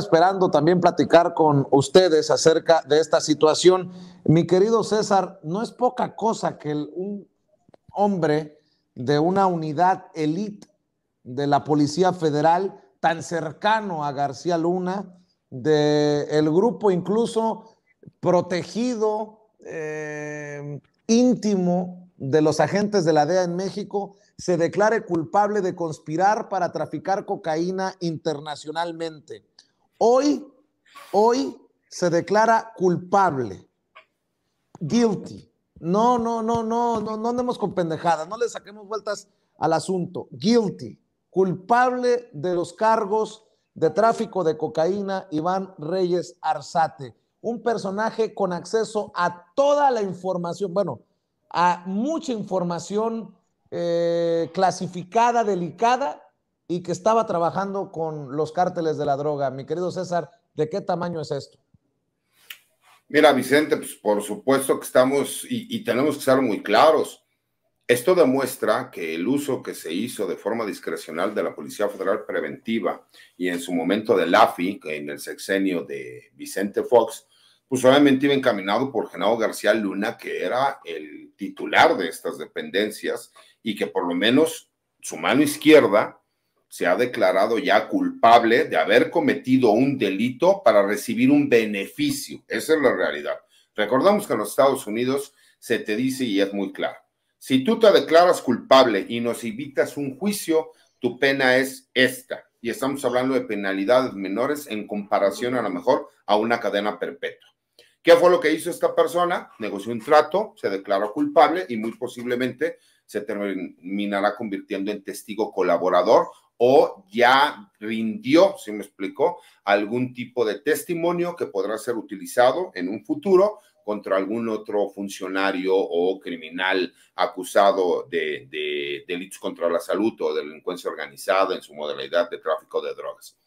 esperando también platicar con ustedes acerca de esta situación. Mi querido César, no es poca cosa que un hombre de una unidad elite de la Policía Federal tan cercano a García Luna, del grupo incluso protegido, eh, íntimo de los agentes de la DEA en México, se declare culpable de conspirar para traficar cocaína internacionalmente. Hoy, hoy se declara culpable. Guilty. No, no, no, no, no, no andemos con pendejadas, no le saquemos vueltas al asunto. Guilty. Culpable de los cargos de tráfico de cocaína, Iván Reyes Arzate. Un personaje con acceso a toda la información, bueno, a mucha información eh, clasificada, delicada, y que estaba trabajando con los cárteles de la droga. Mi querido César, ¿de qué tamaño es esto? Mira, Vicente, pues por supuesto que estamos y, tenemos que ser muy claros. Esto demuestra que el uso que se hizo de forma discrecional de la Policía Federal Preventiva y en su momento del AFI, en el sexenio de Vicente Fox, pues obviamente iba encaminado por Genaro García Luna, que era el titular de estas dependencias y que por lo menos su mano izquierda se ha declarado ya culpable de haber cometido un delito para recibir un beneficio. Esa es la realidad. Recordamos que en los Estados Unidos se te dice y es muy claro. Si tú te declaras culpable y nos invitas un juicio, tu pena es esta. Y estamos hablando de penalidades menores en comparación a lo mejor a una cadena perpetua. ¿Qué fue lo que hizo esta persona? Negoció un trato, se declaró culpable y muy posiblemente se terminará convirtiendo en testigo colaborador o ya rindió, si me explicó, algún tipo de testimonio que podrá ser utilizado en un futuro contra algún otro funcionario o criminal acusado de, de delitos contra la salud o delincuencia organizada en su modalidad de tráfico de drogas.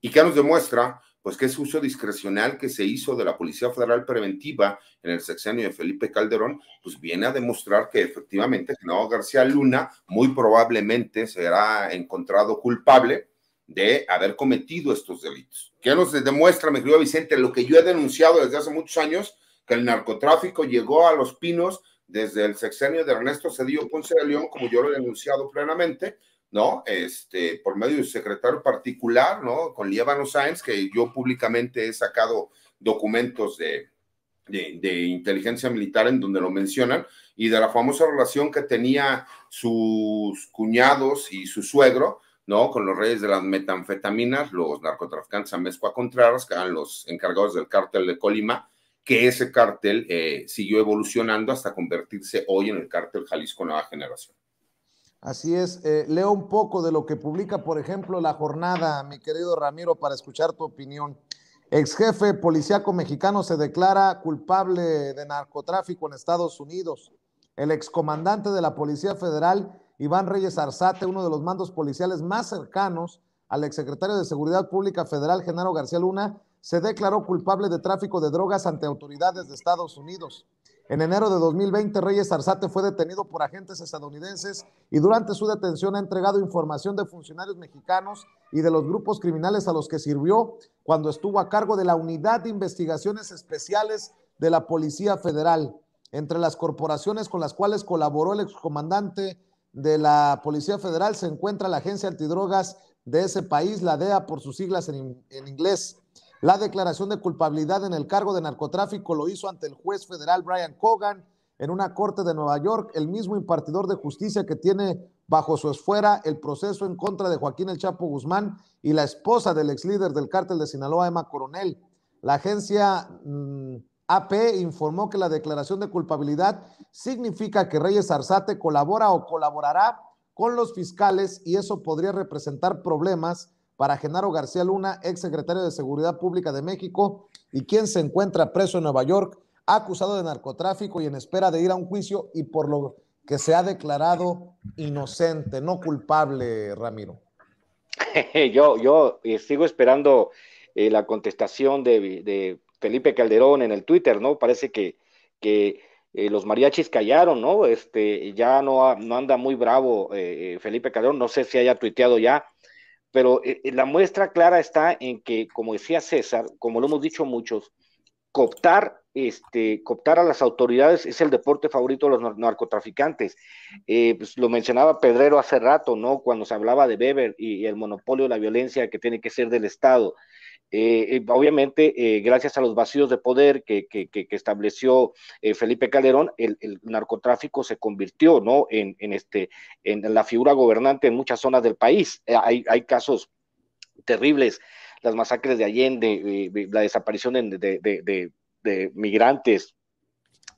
¿Y qué nos demuestra? pues que ese uso discrecional que se hizo de la Policía Federal Preventiva en el sexenio de Felipe Calderón, pues viene a demostrar que efectivamente Genaro García Luna muy probablemente será encontrado culpable de haber cometido estos delitos. ¿Qué nos demuestra, mi querido Vicente? Lo que yo he denunciado desde hace muchos años, que el narcotráfico llegó a los pinos desde el sexenio de Ernesto Cedillo Ponce de León, como yo lo he denunciado plenamente, ¿no? Este, por medio de su secretario particular, ¿no? Con Lievano Sáenz, que yo públicamente he sacado documentos de, de, inteligencia militar en donde lo mencionan, y de la famosa relación que tenía sus cuñados y su suegro, ¿no? Con los reyes de las metanfetaminas, los narcotraficantes Amezcua Contreras, que eran los encargados del cártel de Colima, que ese cártel eh, siguió evolucionando hasta convertirse hoy en el cártel Jalisco Nueva Generación. Así es. Eh, leo un poco de lo que publica, por ejemplo, La Jornada, mi querido Ramiro, para escuchar tu opinión. Ex jefe policíaco mexicano se declara culpable de narcotráfico en Estados Unidos. El excomandante de la Policía Federal, Iván Reyes Arzate, uno de los mandos policiales más cercanos al exsecretario de Seguridad Pública Federal, Genaro García Luna, se declaró culpable de tráfico de drogas ante autoridades de Estados Unidos. En enero de 2020, Reyes Arzate fue detenido por agentes estadounidenses y durante su detención ha entregado información de funcionarios mexicanos y de los grupos criminales a los que sirvió cuando estuvo a cargo de la Unidad de Investigaciones Especiales de la Policía Federal. Entre las corporaciones con las cuales colaboró el excomandante de la Policía Federal se encuentra la Agencia Antidrogas de ese país, la DEA por sus siglas en, en inglés. La declaración de culpabilidad en el cargo de narcotráfico lo hizo ante el juez federal Brian Cogan en una corte de Nueva York, el mismo impartidor de justicia que tiene bajo su esfera el proceso en contra de Joaquín El Chapo Guzmán y la esposa del ex líder del cártel de Sinaloa, Emma Coronel. La agencia mm, AP informó que la declaración de culpabilidad significa que Reyes Arzate colabora o colaborará con los fiscales y eso podría representar problemas para Genaro García Luna, ex secretario de Seguridad Pública de México, y quien se encuentra preso en Nueva York, acusado de narcotráfico y en espera de ir a un juicio y por lo que se ha declarado inocente, no culpable, Ramiro. Yo, yo eh, sigo esperando eh, la contestación de, Felipe Calderón en el Twitter, ¿no? Parece que, que eh, los mariachis callaron, ¿no? Este, ya no, no anda muy bravo Felipe Calderón, no sé si haya tuiteado ya pero eh, eh, la muestra clara está en que, como decía César, como lo hemos dicho muchos, cooptar, este, cooptar a las autoridades es el deporte favorito de los narcotraficantes. Eh, pues, lo mencionaba Pedrero hace rato, ¿no? Cuando se hablaba de Weber y, el monopolio de la violencia que tiene que ser del Estado. Eh, eh, obviamente, gracias a los vacíos de poder que, estableció Felipe Calderón, el, narcotráfico se convirtió ¿no? en, en, este, en la figura gobernante en muchas zonas del país. hay, hay casos terribles las masacres de Allende, eh, la desaparición de, de migrantes,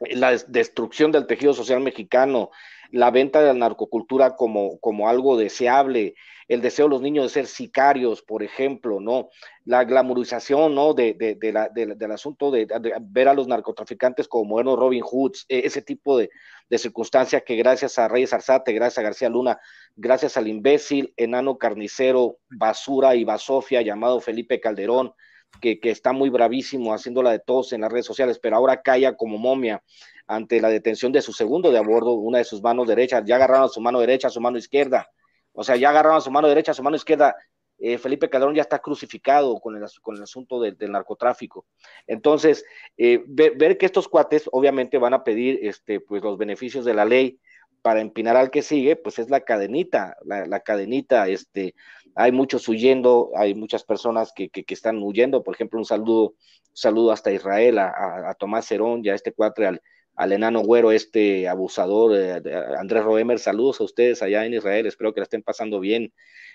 la destrucción del tejido social mexicano, la venta de la narcocultura como, algo deseable, el deseo de los niños de ser sicarios, por ejemplo, ¿no? La glamorización, ¿no? De, de, de la, del asunto de, ver a los narcotraficantes como modernos Robin Hoods, e-, ese tipo de, circunstancias que gracias a Reyes Arzate, gracias a García Luna, gracias al imbécil, enano carnicero, basura y basofia llamado Felipe Calderón, que, está muy bravísimo haciéndola de todos en las redes sociales, pero ahora calla como momia ante la detención de su segundo de abordo, una de sus manos derechas. Ya agarraron su mano derecha, su mano izquierda. O sea, ya agarraron su mano derecha, su mano izquierda. Eh, Felipe Calderón ya está crucificado con el, con el asunto del narcotráfico. Entonces, eh, ver, que estos cuates obviamente van a pedir este, pues, los beneficios de la ley para empinar al que sigue, pues es la cadenita, la, la cadenita este, hay muchos huyendo, hay muchas personas que, están huyendo, por ejemplo, un saludo, saludo hasta Israel, a, a, Tomás a ya este cuatre, al, enano güero, este abusador, eh, Andrés Roemer, saludos a ustedes allá en Israel, espero que la estén pasando bien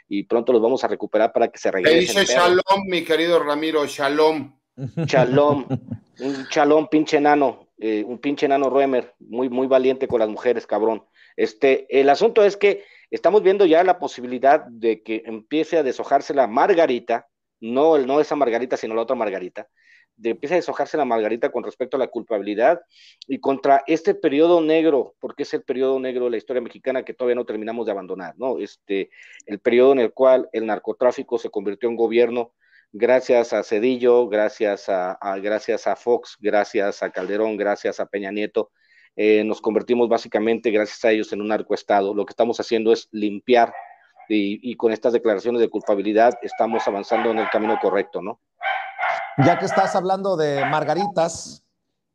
y pronto los vamos a recuperar para que se regresen. Me dice shalom, mi querido Ramiro, shalom. Shalom, un shalom, pinche enano, eh, un pinche enano Roemer, muy, muy valiente con las mujeres, cabrón. Este, el asunto es que Estamos viendo ya la posibilidad de que empiece a deshojarse la margarita, no, no esa margarita, sino la otra margarita, de empiece a deshojarse la margarita con respecto a la culpabilidad y contra este periodo negro, porque es el periodo negro de la historia mexicana que todavía no terminamos de abandonar, ¿no? Este, el periodo en el cual el narcotráfico se convirtió en gobierno gracias a Cedillo, gracias a, gracias a Fox, gracias a Calderón, gracias a Peña Nieto, eh, nos convertimos básicamente, gracias a ellos, en un estado. Lo que estamos haciendo es limpiar y, y, con estas declaraciones de culpabilidad estamos avanzando en el camino correcto, ¿no? Ya que estás hablando de margaritas,